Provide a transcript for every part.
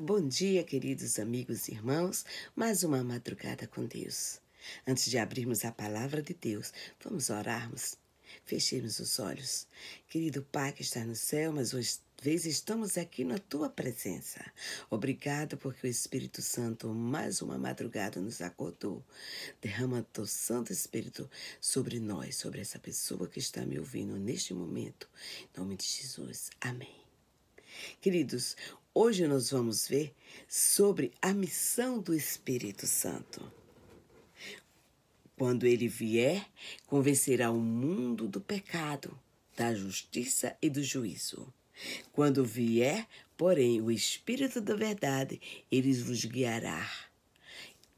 Bom dia, queridos amigos e irmãos, mais uma madrugada com Deus. Antes de abrirmos a palavra de Deus, vamos orarmos. Fechemos os olhos. Querido Pai que está no céu, mas hoje vez estamos aqui na tua presença. Obrigado porque o Espírito Santo mais uma madrugada nos acordou. Derrama teu Santo Espírito sobre nós, sobre essa pessoa que está me ouvindo neste momento. Em nome de Jesus. Amém. Queridos, hoje nós vamos ver sobre a missão do Espírito Santo. Quando ele vier, convencerá o mundo do pecado, da justiça e do juízo. Quando vier, porém, o Espírito da Verdade, ele vos guiará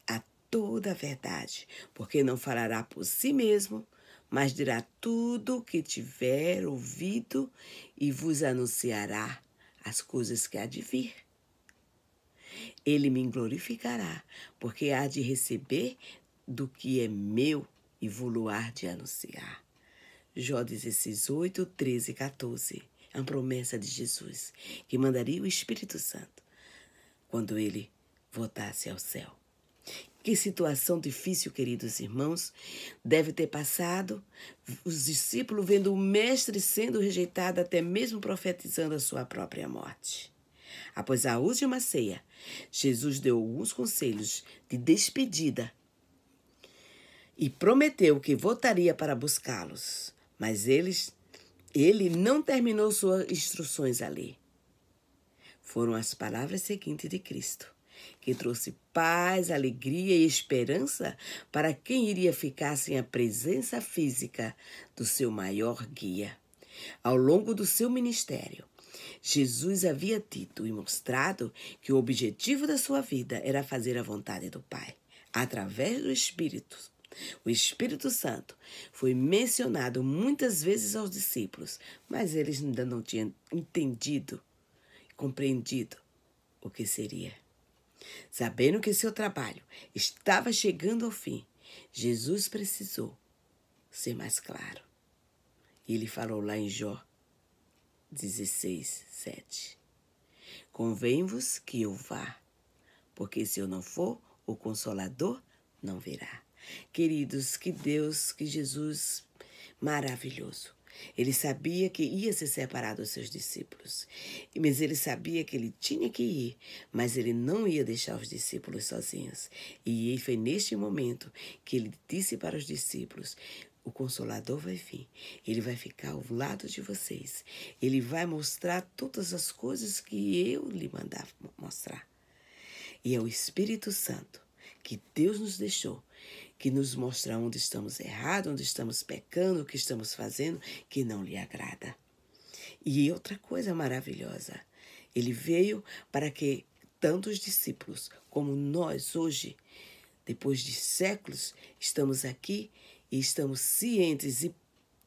a toda a verdade, porque não falará por si mesmo, mas dirá tudo o que tiver ouvido e vos anunciará as coisas que há de vir. Ele me glorificará, porque há de receber do que é meu e vou há de anunciar. Jó 16, 8, 13 e 14. É uma promessa de Jesus que mandaria o Espírito Santo quando ele voltasse ao céu. Que situação difícil, queridos irmãos, deve ter passado os discípulos vendo o Mestre sendo rejeitado, até mesmo profetizando a sua própria morte. Após a última ceia, Jesus deu alguns conselhos de despedida e prometeu que voltaria para buscá-los, mas eles, ele não terminou suas instruções ali. Foram as palavras seguintes de Cristo que trouxe paz, alegria e esperança para quem iria ficar sem a presença física do seu maior guia. Ao longo do seu ministério, Jesus havia dito e mostrado que o objetivo da sua vida era fazer a vontade do Pai, através do Espírito. O Espírito Santo foi mencionado muitas vezes aos discípulos, mas eles ainda não tinham entendido, compreendido o que seria. Sabendo que seu trabalho estava chegando ao fim, Jesus precisou ser mais claro. E ele falou lá em Jó 16, 7. Convém-vos que eu vá, porque se eu não for, o Consolador não virá. Queridos, que Deus, que Jesus maravilhoso ele sabia que ia se separar dos seus discípulos, mas ele sabia que ele tinha que ir, mas ele não ia deixar os discípulos sozinhos. E foi neste momento que ele disse para os discípulos: o Consolador vai vir, ele vai ficar ao lado de vocês, ele vai mostrar todas as coisas que eu lhe mandava mostrar. E é o Espírito Santo que Deus nos deixou, que nos mostra onde estamos errados, onde estamos pecando, o que estamos fazendo que não lhe agrada. E outra coisa maravilhosa, ele veio para que tanto os discípulos como nós hoje, depois de séculos, estamos aqui e estamos cientes e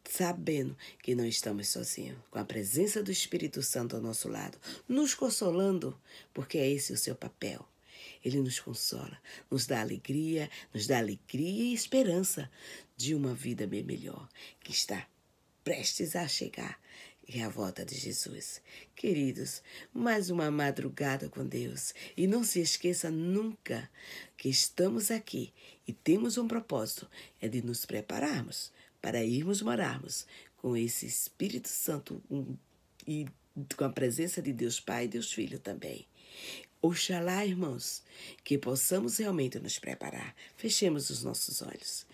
sabendo que não estamos sozinhos, com a presença do Espírito Santo ao nosso lado, nos consolando, porque é esse o seu papel ele nos consola, nos dá alegria, nos dá alegria e esperança de uma vida bem melhor que está prestes a chegar e a volta de Jesus. Queridos, mais uma madrugada com Deus. E não se esqueça nunca que estamos aqui e temos um propósito: é de nos prepararmos para irmos morarmos com esse Espírito Santo um, e com a presença de Deus Pai e Deus Filho também. Oxalá, irmãos, que possamos realmente nos preparar. Fechemos os nossos olhos.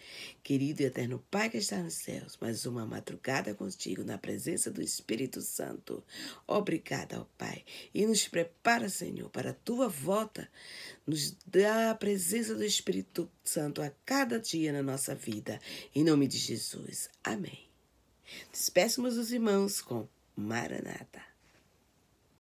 Querido e eterno Pai que está nos céus, mais uma madrugada contigo na presença do Espírito Santo. Obrigada, ó Pai. E nos prepara, Senhor, para a tua volta. Nos dá a presença do Espírito Santo a cada dia na nossa vida. Em nome de Jesus. Amém. Despeçamos os irmãos com Maranata.